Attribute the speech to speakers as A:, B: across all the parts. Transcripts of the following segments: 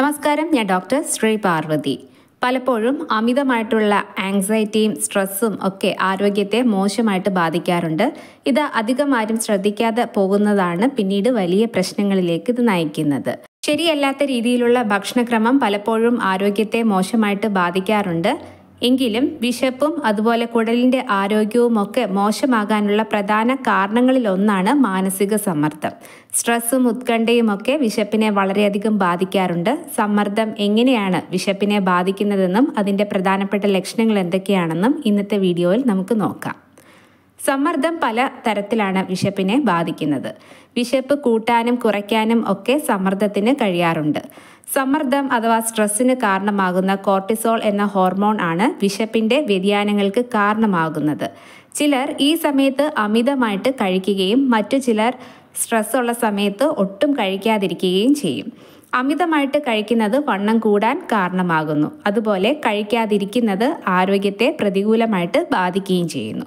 A: നമസ്കാരം ഞാൻ ഡോക്ടർ ശ്രീ പാർവതി പലപ്പോഴും അമിതമായിട്ടുള്ള ആങ്സൈറ്റിയും സ്ട്രെസ്സും ഒക്കെ ആരോഗ്യത്തെ മോശമായിട്ട് ബാധിക്കാറുണ്ട് ഇത് അധികമാരും ശ്രദ്ധിക്കാതെ പോകുന്നതാണ് പിന്നീട് വലിയ പ്രശ്നങ്ങളിലേക്ക് ഇത് നയിക്കുന്നത് ശരിയല്ലാത്ത രീതിയിലുള്ള ഭക്ഷണക്രമം പലപ്പോഴും ആരോഗ്യത്തെ മോശമായിട്ട് ബാധിക്കാറുണ്ട് എങ്കിലും വിശപ്പും അതുപോലെ കുടലിൻ്റെ ആരോഗ്യവും ഒക്കെ മോശമാകാനുള്ള പ്രധാന കാരണങ്ങളിലൊന്നാണ് മാനസിക സമ്മർദ്ദം സ്ട്രെസ്സും ഉത്കണ്ഠയും ഒക്കെ വിശപ്പിനെ വളരെയധികം ബാധിക്കാറുണ്ട് സമ്മർദ്ദം എങ്ങനെയാണ് വിശപ്പിനെ ബാധിക്കുന്നതെന്നും അതിൻ്റെ പ്രധാനപ്പെട്ട ലക്ഷണങ്ങൾ എന്തൊക്കെയാണെന്നും ഇന്നത്തെ വീഡിയോയിൽ നമുക്ക് നോക്കാം സമ്മർദ്ദം പല തരത്തിലാണ് വിശപ്പിനെ ബാധിക്കുന്നത് വിശപ്പ് കൂട്ടാനും കുറയ്ക്കാനും ഒക്കെ സമ്മർദ്ദത്തിന് കഴിയാറുണ്ട് സമ്മർദ്ദം അഥവാ സ്ട്രെസ്സിന് കാരണമാകുന്ന കോർട്ടിസോൾ എന്ന ഹോർമോൺ ആണ് വിശപ്പിൻ്റെ വ്യതിയാനങ്ങൾക്ക് കാരണമാകുന്നത് ചിലർ ഈ സമയത്ത് അമിതമായിട്ട് കഴിക്കുകയും മറ്റു ചിലർ സ്ട്രെസ്സുള്ള സമയത്ത് ഒട്ടും കഴിക്കാതിരിക്കുകയും ചെയ്യും അമിതമായിട്ട് കഴിക്കുന്നത് വണ്ണം കൂടാൻ കാരണമാകുന്നു അതുപോലെ കഴിക്കാതിരിക്കുന്നത് ആരോഗ്യത്തെ പ്രതികൂലമായിട്ട് ബാധിക്കുകയും ചെയ്യുന്നു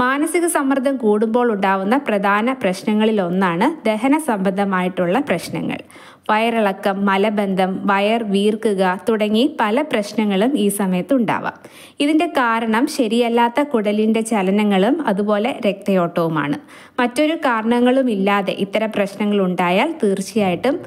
A: മാനസിക സമ്മർദ്ദം കൂടുമ്പോൾ ഉണ്ടാവുന്ന പ്രധാന പ്രശ്നങ്ങളിൽ ഒന്നാണ് ദഹന സംബന്ധമായിട്ടുള്ള പ്രശ്നങ്ങൾ വയറിളക്കം മലബന്ധം വയർ വീർക്കുക തുടങ്ങി പല പ്രശ്നങ്ങളും ഈ സമയത്ത് ഉണ്ടാവാം ഇതിൻ്റെ കാരണം ശരിയല്ലാത്ത കുടലിൻ്റെ ചലനങ്ങളും അതുപോലെ രക്തയോട്ടവുമാണ് മറ്റൊരു കാരണങ്ങളും ഇല്ലാതെ ഇത്തരം പ്രശ്നങ്ങൾ ഉണ്ടായാൽ തീർച്ചയായിട്ടും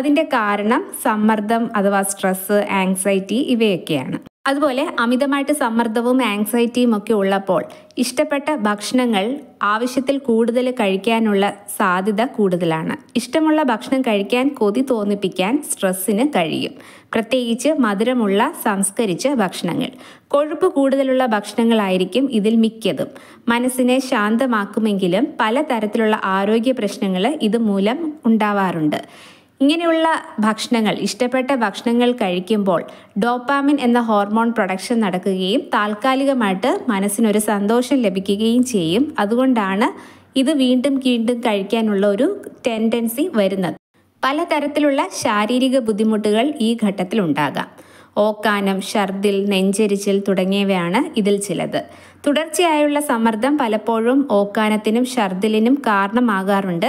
A: അതിൻ്റെ കാരണം സമ്മർദ്ദം അഥവാ സ്ട്രെസ്സ് ആങ്സൈറ്റി ഇവയൊക്കെയാണ് അതുപോലെ അമിതമായിട്ട് സമ്മർദ്ദവും ആങ്സൈറ്റിയും ഒക്കെ ഉള്ളപ്പോൾ ഇഷ്ടപ്പെട്ട ഭക്ഷണങ്ങൾ ആവശ്യത്തിൽ കൂടുതൽ കഴിക്കാനുള്ള സാധ്യത കൂടുതലാണ് ഇഷ്ടമുള്ള ഭക്ഷണം കഴിക്കാൻ കൊതി തോന്നിപ്പിക്കാൻ സ്ട്രെസ്സിന് കഴിയും പ്രത്യേകിച്ച് മധുരമുള്ള സംസ്കരിച്ച ഭക്ഷണങ്ങൾ കൊഴുപ്പ് കൂടുതലുള്ള ഭക്ഷണങ്ങളായിരിക്കും ഇതിൽ മിക്കതും മനസ്സിനെ ശാന്തമാക്കുമെങ്കിലും പലതരത്തിലുള്ള ആരോഗ്യ പ്രശ്നങ്ങൾ ഇതുമൂലം ഉണ്ടാവാറുണ്ട് ഇങ്ങനെയുള്ള ഭക്ഷണങ്ങൾ ഇഷ്ടപ്പെട്ട ഭക്ഷണങ്ങൾ കഴിക്കുമ്പോൾ ഡോപ്പാമിൻ എന്ന ഹോർമോൺ പ്രൊഡക്ഷൻ നടക്കുകയും താൽക്കാലികമായിട്ട് മനസ്സിനൊരു സന്തോഷം ലഭിക്കുകയും ചെയ്യും അതുകൊണ്ടാണ് ഇത് വീണ്ടും വീണ്ടും കഴിക്കാനുള്ള ഒരു ടെൻഡൻസി വരുന്നത് പലതരത്തിലുള്ള ശാരീരിക ബുദ്ധിമുട്ടുകൾ ഈ ഘട്ടത്തിൽ ഉണ്ടാകാം ഓക്കാനം ഷർദിൽ നെഞ്ചെരിച്ചിൽ തുടങ്ങിയവയാണ് ഇതിൽ ചിലത് തുടർച്ചയായുള്ള സമ്മർദ്ദം പലപ്പോഴും ഓക്കാനത്തിനും ഷർദിലിനും കാരണമാകാറുണ്ട്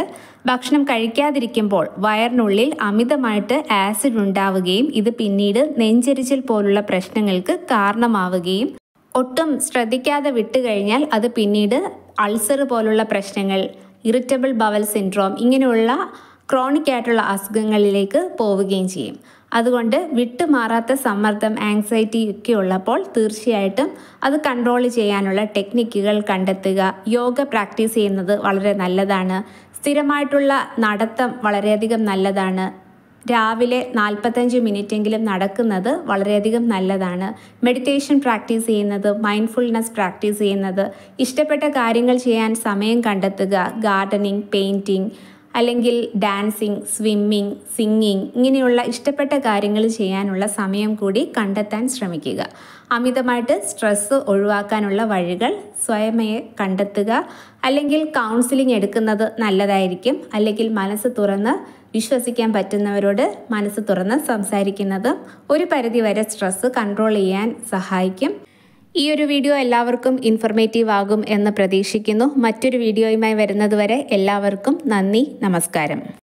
A: ഭക്ഷണം കഴിക്കാതിരിക്കുമ്പോൾ വയറിനുള്ളിൽ അമിതമായിട്ട് ആസിഡ് ഉണ്ടാവുകയും ഇത് പിന്നീട് നെഞ്ചെരിച്ചിൽ പോലുള്ള പ്രശ്നങ്ങൾക്ക് കാരണമാവുകയും ഒട്ടും ശ്രദ്ധിക്കാതെ വിട്ടുകഴിഞ്ഞാൽ അത് പിന്നീട് അൾസർ പോലുള്ള പ്രശ്നങ്ങൾ ഇറിറ്റബിൾ ബവൽ സിൻഡ്രോം ഇങ്ങനെയുള്ള ക്രോണിക് ആയിട്ടുള്ള അസുഖങ്ങളിലേക്ക് പോവുകയും ചെയ്യും അതുകൊണ്ട് വിട്ടുമാറാത്ത സമ്മർദ്ദം ആങ്സൈറ്റി ഒക്കെ ഉള്ളപ്പോൾ തീർച്ചയായിട്ടും അത് കൺട്രോൾ ചെയ്യാനുള്ള ടെക്നിക്കുകൾ കണ്ടെത്തുക യോഗ പ്രാക്ടീസ് ചെയ്യുന്നത് വളരെ നല്ലതാണ് സ്ഥിരമായിട്ടുള്ള നടത്തം വളരെയധികം നല്ലതാണ് രാവിലെ നാൽപ്പത്തഞ്ച് മിനിറ്റെങ്കിലും നടക്കുന്നത് വളരെയധികം നല്ലതാണ് മെഡിറ്റേഷൻ പ്രാക്ടീസ് ചെയ്യുന്നത് മൈൻഡ്ഫുൾനെസ് പ്രാക്ടീസ് ചെയ്യുന്നത് ഇഷ്ടപ്പെട്ട കാര്യങ്ങൾ ചെയ്യാൻ സമയം കണ്ടെത്തുക ഗാർഡനിങ് പെയിൻറ്റിങ് അല്ലെങ്കിൽ ഡാൻസിങ് സ്വിമ്മിങ് സിംഗിങ് ഇങ്ങനെയുള്ള ഇഷ്ടപ്പെട്ട കാര്യങ്ങൾ ചെയ്യാനുള്ള സമയം കൂടി കണ്ടെത്താൻ ശ്രമിക്കുക അമിതമായിട്ട് സ്ട്രെസ്സ് ഒഴിവാക്കാനുള്ള വഴികൾ സ്വയമേ കണ്ടെത്തുക അല്ലെങ്കിൽ കൗൺസിലിംഗ് എടുക്കുന്നത് നല്ലതായിരിക്കും അല്ലെങ്കിൽ മനസ്സ് തുറന്ന് വിശ്വസിക്കാൻ പറ്റുന്നവരോട് മനസ്സ് തുറന്ന് സംസാരിക്കുന്നത് ഒരു പരിധിവരെ സ്ട്രെസ്സ് കൺട്രോൾ ചെയ്യാൻ സഹായിക്കും ഈ ഒരു വീഡിയോ എല്ലാവർക്കും ഇൻഫർമേറ്റീവ് ആകും എന്ന് പ്രതീക്ഷിക്കുന്നു മറ്റൊരു വീഡിയോയുമായി വരുന്നതുവരെ എല്ലാവർക്കും നന്ദി നമസ്കാരം